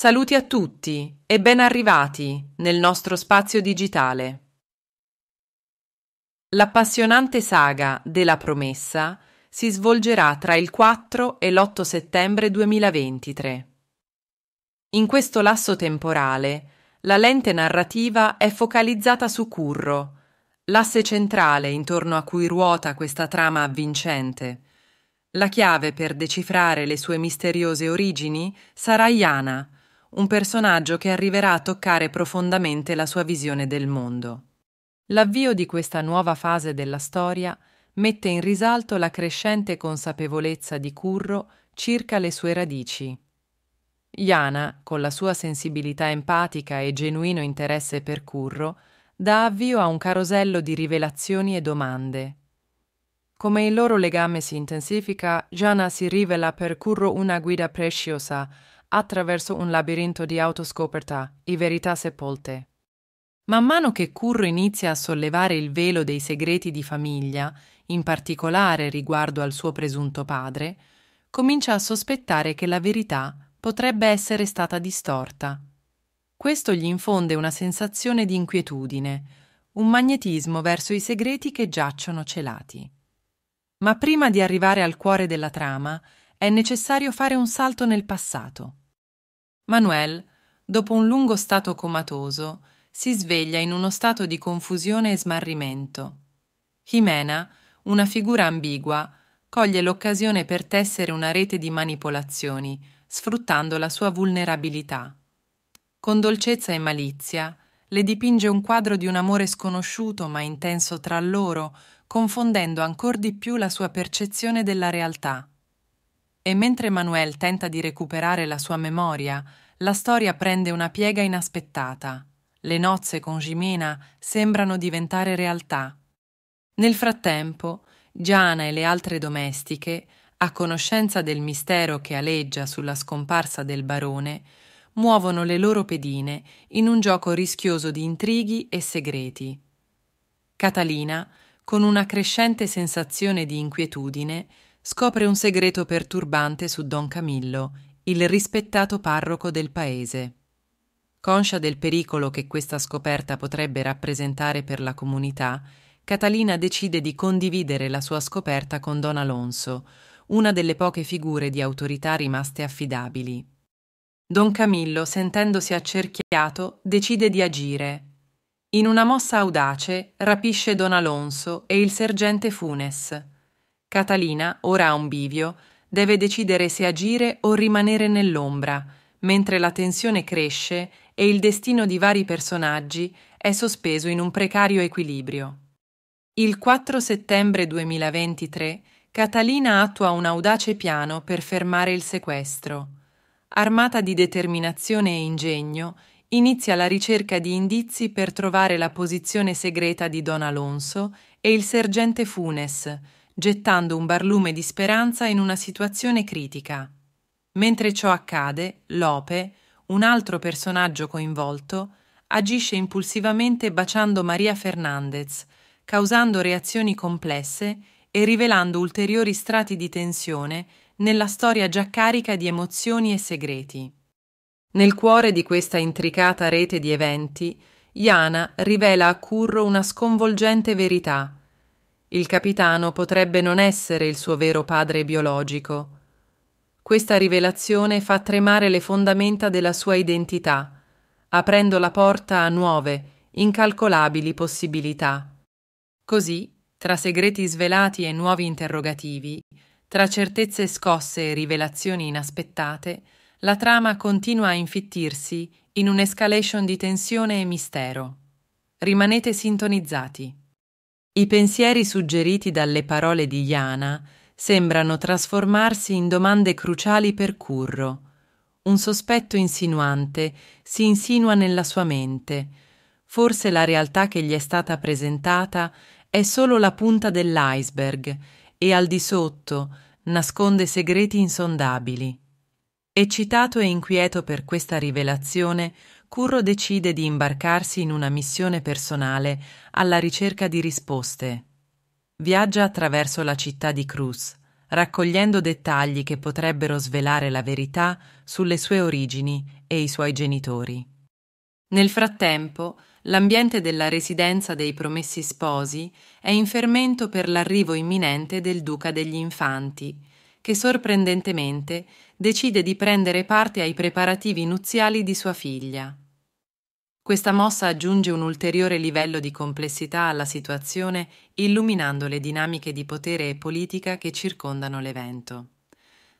Saluti a tutti e ben arrivati nel nostro spazio digitale. L'appassionante saga della promessa si svolgerà tra il 4 e l'8 settembre 2023. In questo lasso temporale, la lente narrativa è focalizzata su Curro, l'asse centrale intorno a cui ruota questa trama avvincente. La chiave per decifrare le sue misteriose origini sarà Iana, un personaggio che arriverà a toccare profondamente la sua visione del mondo. L'avvio di questa nuova fase della storia mette in risalto la crescente consapevolezza di Curro circa le sue radici. Iana, con la sua sensibilità empatica e genuino interesse per Curro, dà avvio a un carosello di rivelazioni e domande. Come il loro legame si intensifica, Jana si rivela per Curro una guida preziosa, attraverso un labirinto di autoscoperta e verità sepolte. Man mano che Curro inizia a sollevare il velo dei segreti di famiglia, in particolare riguardo al suo presunto padre, comincia a sospettare che la verità potrebbe essere stata distorta. Questo gli infonde una sensazione di inquietudine, un magnetismo verso i segreti che giacciono celati. Ma prima di arrivare al cuore della trama, è necessario fare un salto nel passato. Manuel, dopo un lungo stato comatoso, si sveglia in uno stato di confusione e smarrimento. Jimena, una figura ambigua, coglie l'occasione per tessere una rete di manipolazioni, sfruttando la sua vulnerabilità. Con dolcezza e malizia, le dipinge un quadro di un amore sconosciuto ma intenso tra loro, confondendo ancor di più la sua percezione della realtà. E mentre Manuel tenta di recuperare la sua memoria, la storia prende una piega inaspettata. Le nozze con Jimena sembrano diventare realtà. Nel frattempo, Giana e le altre domestiche, a conoscenza del mistero che aleggia sulla scomparsa del barone, muovono le loro pedine in un gioco rischioso di intrighi e segreti. Catalina, con una crescente sensazione di inquietudine, scopre un segreto perturbante su Don Camillo, il rispettato parroco del paese. Conscia del pericolo che questa scoperta potrebbe rappresentare per la comunità, Catalina decide di condividere la sua scoperta con Don Alonso, una delle poche figure di autorità rimaste affidabili. Don Camillo, sentendosi accerchiato, decide di agire. In una mossa audace rapisce Don Alonso e il sergente Funes, Catalina, ora a un bivio, deve decidere se agire o rimanere nell'ombra, mentre la tensione cresce e il destino di vari personaggi è sospeso in un precario equilibrio. Il 4 settembre 2023 Catalina attua un audace piano per fermare il sequestro. Armata di determinazione e ingegno, inizia la ricerca di indizi per trovare la posizione segreta di Don Alonso e il sergente Funes, gettando un barlume di speranza in una situazione critica. Mentre ciò accade, Lope, un altro personaggio coinvolto, agisce impulsivamente baciando Maria Fernandez, causando reazioni complesse e rivelando ulteriori strati di tensione nella storia già carica di emozioni e segreti. Nel cuore di questa intricata rete di eventi, Iana rivela a Curro una sconvolgente verità il capitano potrebbe non essere il suo vero padre biologico. Questa rivelazione fa tremare le fondamenta della sua identità, aprendo la porta a nuove, incalcolabili possibilità. Così, tra segreti svelati e nuovi interrogativi, tra certezze scosse e rivelazioni inaspettate, la trama continua a infittirsi in un'escalation di tensione e mistero. Rimanete sintonizzati. I pensieri suggeriti dalle parole di Jana sembrano trasformarsi in domande cruciali per Curro. Un sospetto insinuante si insinua nella sua mente. Forse la realtà che gli è stata presentata è solo la punta dell'iceberg e al di sotto nasconde segreti insondabili. Eccitato e inquieto per questa rivelazione, Curro decide di imbarcarsi in una missione personale alla ricerca di risposte. Viaggia attraverso la città di Cruz, raccogliendo dettagli che potrebbero svelare la verità sulle sue origini e i suoi genitori. Nel frattempo, l'ambiente della residenza dei promessi sposi è in fermento per l'arrivo imminente del duca degli infanti, che sorprendentemente decide di prendere parte ai preparativi nuziali di sua figlia. Questa mossa aggiunge un ulteriore livello di complessità alla situazione, illuminando le dinamiche di potere e politica che circondano l'evento.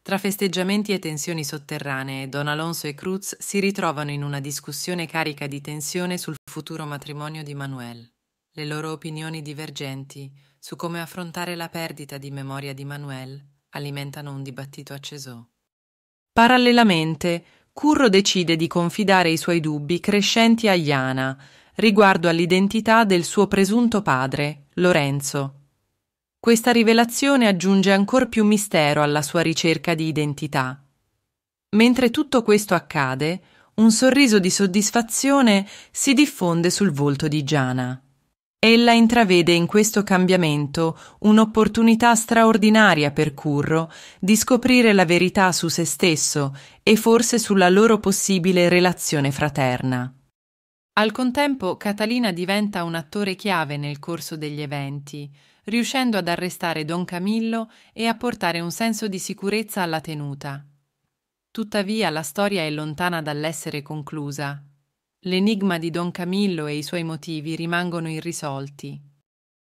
Tra festeggiamenti e tensioni sotterranee, Don Alonso e Cruz si ritrovano in una discussione carica di tensione sul futuro matrimonio di Manuel. Le loro opinioni divergenti su come affrontare la perdita di memoria di Manuel alimentano un dibattito acceso. Parallelamente, Curro decide di confidare i suoi dubbi crescenti a Iana riguardo all'identità del suo presunto padre, Lorenzo. Questa rivelazione aggiunge ancor più mistero alla sua ricerca di identità. Mentre tutto questo accade, un sorriso di soddisfazione si diffonde sul volto di Giana. Ella intravede in questo cambiamento un'opportunità straordinaria per Curro di scoprire la verità su se stesso e forse sulla loro possibile relazione fraterna. Al contempo Catalina diventa un attore chiave nel corso degli eventi, riuscendo ad arrestare Don Camillo e a portare un senso di sicurezza alla tenuta. Tuttavia la storia è lontana dall'essere conclusa, l'enigma di Don Camillo e i suoi motivi rimangono irrisolti.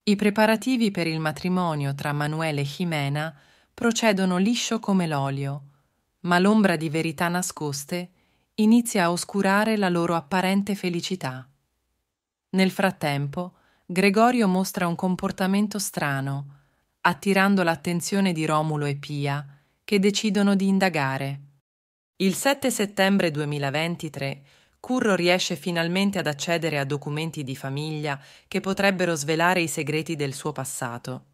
I preparativi per il matrimonio tra Manuele e Jimena procedono liscio come l'olio, ma l'ombra di verità nascoste inizia a oscurare la loro apparente felicità. Nel frattempo, Gregorio mostra un comportamento strano, attirando l'attenzione di Romulo e Pia, che decidono di indagare. Il 7 settembre 2023 Curro riesce finalmente ad accedere a documenti di famiglia che potrebbero svelare i segreti del suo passato.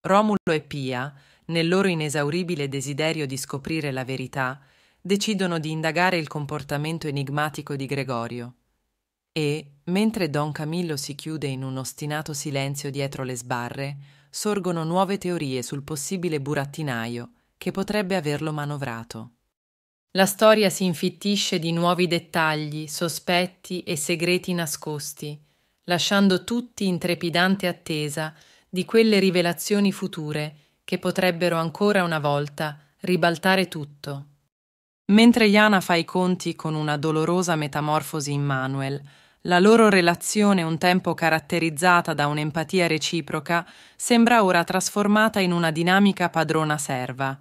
Romulo e Pia, nel loro inesauribile desiderio di scoprire la verità, decidono di indagare il comportamento enigmatico di Gregorio. E, mentre Don Camillo si chiude in un ostinato silenzio dietro le sbarre, sorgono nuove teorie sul possibile burattinaio che potrebbe averlo manovrato. La storia si infittisce di nuovi dettagli, sospetti e segreti nascosti, lasciando tutti in trepidante attesa di quelle rivelazioni future che potrebbero ancora una volta ribaltare tutto. Mentre Jana fa i conti con una dolorosa metamorfosi in Manuel, la loro relazione, un tempo caratterizzata da un'empatia reciproca, sembra ora trasformata in una dinamica padrona-serva.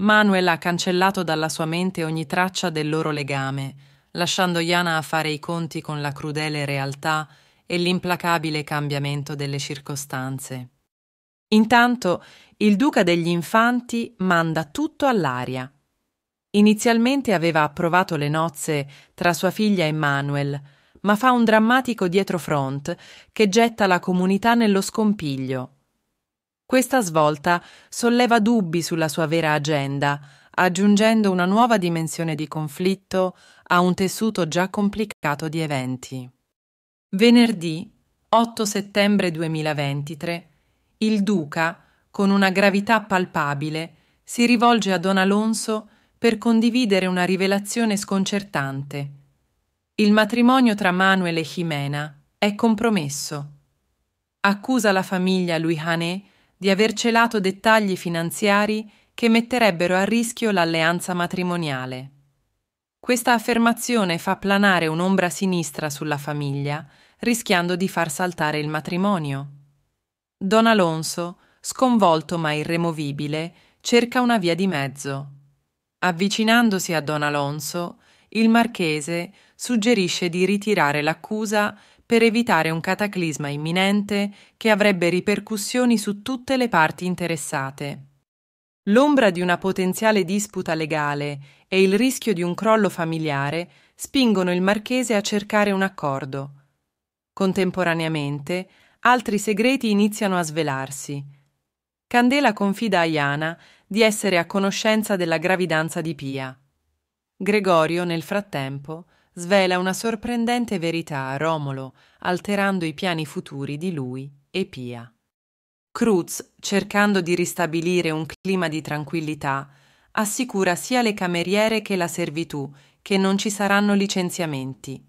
Manuel ha cancellato dalla sua mente ogni traccia del loro legame, lasciando Iana a fare i conti con la crudele realtà e l'implacabile cambiamento delle circostanze. Intanto il duca degli infanti manda tutto all'aria. Inizialmente aveva approvato le nozze tra sua figlia e Manuel, ma fa un drammatico dietrofront che getta la comunità nello scompiglio. Questa svolta solleva dubbi sulla sua vera agenda, aggiungendo una nuova dimensione di conflitto a un tessuto già complicato di eventi. Venerdì 8 settembre 2023, il Duca, con una gravità palpabile, si rivolge a Don Alonso per condividere una rivelazione sconcertante. Il matrimonio tra Manuel e Jimena è compromesso. Accusa la famiglia Louis Luihané di aver celato dettagli finanziari che metterebbero a rischio l'alleanza matrimoniale. Questa affermazione fa planare un'ombra sinistra sulla famiglia, rischiando di far saltare il matrimonio. Don Alonso, sconvolto ma irremovibile, cerca una via di mezzo. Avvicinandosi a Don Alonso, il marchese suggerisce di ritirare l'accusa per evitare un cataclisma imminente che avrebbe ripercussioni su tutte le parti interessate. L'ombra di una potenziale disputa legale e il rischio di un crollo familiare spingono il marchese a cercare un accordo. Contemporaneamente, altri segreti iniziano a svelarsi. Candela confida a Iana di essere a conoscenza della gravidanza di Pia. Gregorio, nel frattempo, svela una sorprendente verità a Romolo, alterando i piani futuri di lui e Pia. Cruz, cercando di ristabilire un clima di tranquillità, assicura sia le cameriere che la servitù che non ci saranno licenziamenti.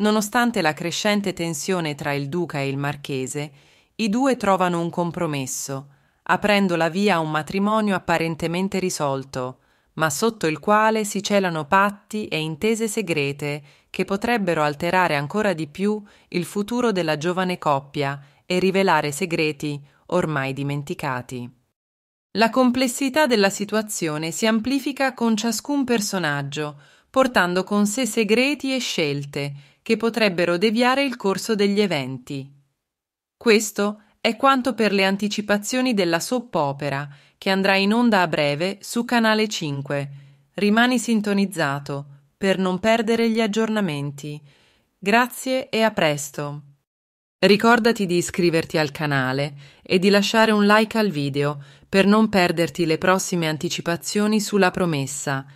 Nonostante la crescente tensione tra il duca e il marchese, i due trovano un compromesso, aprendo la via a un matrimonio apparentemente risolto, ma sotto il quale si celano patti e intese segrete che potrebbero alterare ancora di più il futuro della giovane coppia e rivelare segreti ormai dimenticati. La complessità della situazione si amplifica con ciascun personaggio, portando con sé segreti e scelte che potrebbero deviare il corso degli eventi. Questo è quanto per le anticipazioni della soap opera che andrà in onda a breve su Canale 5. Rimani sintonizzato per non perdere gli aggiornamenti. Grazie e a presto. Ricordati di iscriverti al canale e di lasciare un like al video per non perderti le prossime anticipazioni sulla promessa.